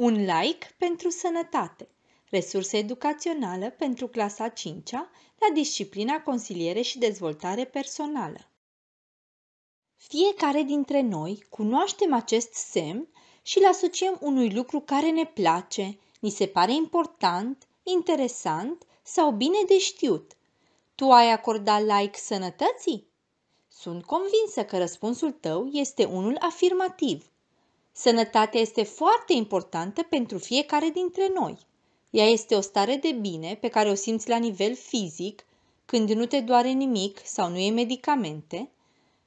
un like pentru sănătate, Resursă educațională pentru clasa 5 la disciplina consiliere și dezvoltare personală. Fiecare dintre noi cunoaștem acest semn și îl asociem unui lucru care ne place, ni se pare important, interesant sau bine de știut. Tu ai acordat like sănătății? Sunt convinsă că răspunsul tău este unul afirmativ. Sănătatea este foarte importantă pentru fiecare dintre noi. Ea este o stare de bine pe care o simți la nivel fizic, când nu te doare nimic sau nu e medicamente,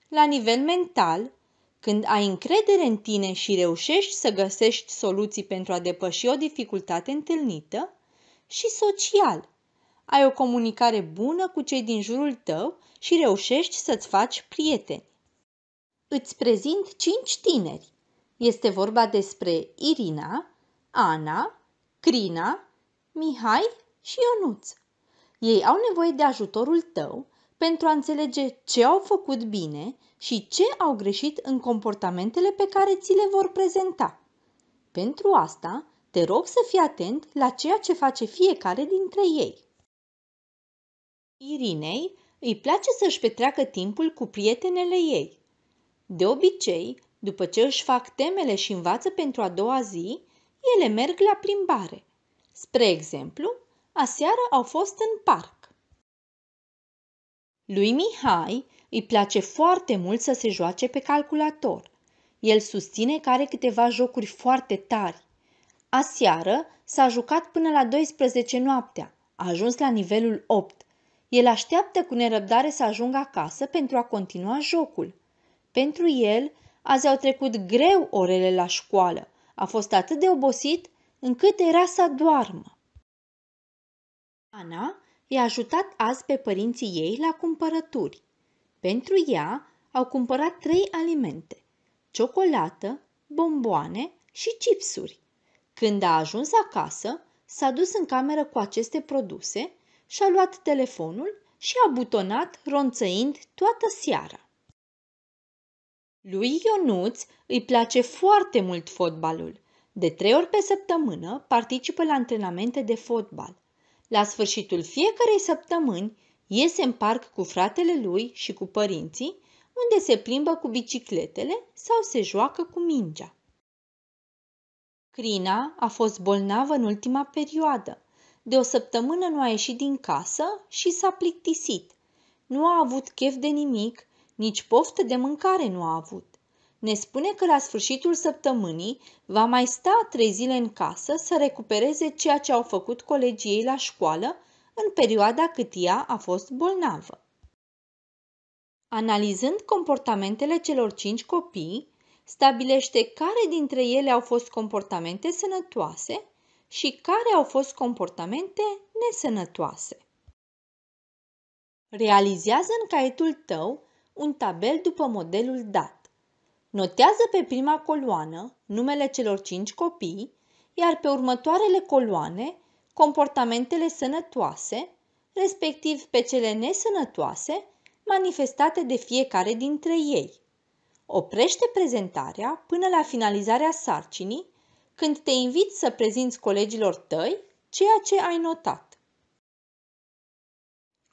la nivel mental, când ai încredere în tine și reușești să găsești soluții pentru a depăși o dificultate întâlnită, și social. Ai o comunicare bună cu cei din jurul tău și reușești să-ți faci prieteni. Îți prezint 5 tineri este vorba despre Irina, Ana, Crina, Mihai și Ionuț. Ei au nevoie de ajutorul tău pentru a înțelege ce au făcut bine și ce au greșit în comportamentele pe care ți le vor prezenta. Pentru asta, te rog să fii atent la ceea ce face fiecare dintre ei. Irinei îi place să-și petreacă timpul cu prietenele ei. De obicei, după ce își fac temele și învață pentru a doua zi, ele merg la plimbare. Spre exemplu, aseară au fost în parc. Lui Mihai îi place foarte mult să se joace pe calculator. El susține că are câteva jocuri foarte tari. Aseară s-a jucat până la 12 noaptea, a ajuns la nivelul 8. El așteaptă cu nerăbdare să ajungă acasă pentru a continua jocul. Pentru el, Azi au trecut greu orele la școală. A fost atât de obosit încât era să doarmă. Ana i-a ajutat azi pe părinții ei la cumpărături. Pentru ea au cumpărat trei alimente, ciocolată, bomboane și chipsuri. Când a ajuns acasă, s-a dus în cameră cu aceste produse și a luat telefonul și a butonat ronțăind toată seara. Lui Ionuț îi place foarte mult fotbalul. De trei ori pe săptămână participă la antrenamente de fotbal. La sfârșitul fiecarei săptămâni iese în parc cu fratele lui și cu părinții, unde se plimbă cu bicicletele sau se joacă cu mingea. Crina a fost bolnavă în ultima perioadă. De o săptămână nu a ieșit din casă și s-a plictisit. Nu a avut chef de nimic nici poftă de mâncare nu a avut. Ne spune că la sfârșitul săptămânii va mai sta trei zile în casă să recupereze ceea ce au făcut colegii ei la școală în perioada cât ea a fost bolnavă. Analizând comportamentele celor cinci copii, stabilește care dintre ele au fost comportamente sănătoase și care au fost comportamente nesănătoase. Realizează în caietul tău un tabel după modelul dat. Notează pe prima coloană numele celor cinci copii, iar pe următoarele coloane comportamentele sănătoase, respectiv pe cele nesănătoase, manifestate de fiecare dintre ei. Oprește prezentarea până la finalizarea sarcinii, când te invit să prezinți colegilor tăi ceea ce ai notat.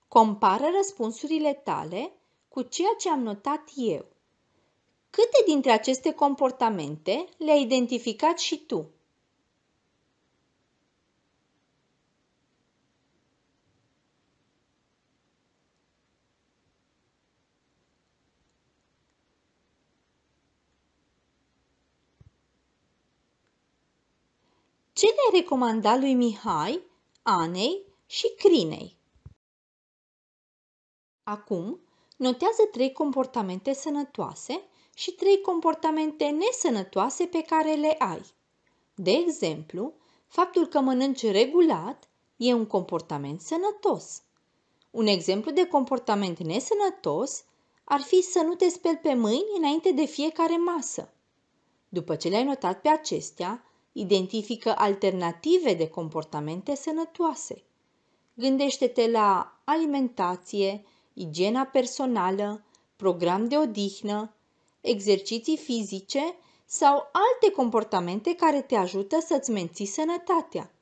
Compară răspunsurile tale cu ceea ce am notat eu. Câte dintre aceste comportamente le-ai identificat și tu? Ce le-ai recomanda lui Mihai, Anei și Crinei? Acum Notează trei comportamente sănătoase și trei comportamente nesănătoase pe care le ai. De exemplu, faptul că mănânci regulat e un comportament sănătos. Un exemplu de comportament nesănătos ar fi să nu te speli pe mâini înainte de fiecare masă. După ce le-ai notat pe acestea, identifică alternative de comportamente sănătoase. Gândește-te la alimentație, igiena personală, program de odihnă, exerciții fizice sau alte comportamente care te ajută să-ți menții sănătatea.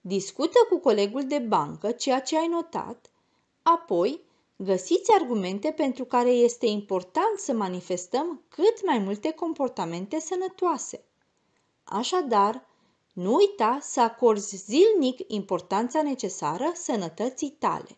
Discută cu colegul de bancă ceea ce ai notat, apoi găsiți argumente pentru care este important să manifestăm cât mai multe comportamente sănătoase. Așadar, nu uita să acorzi zilnic importanța necesară sănătății tale.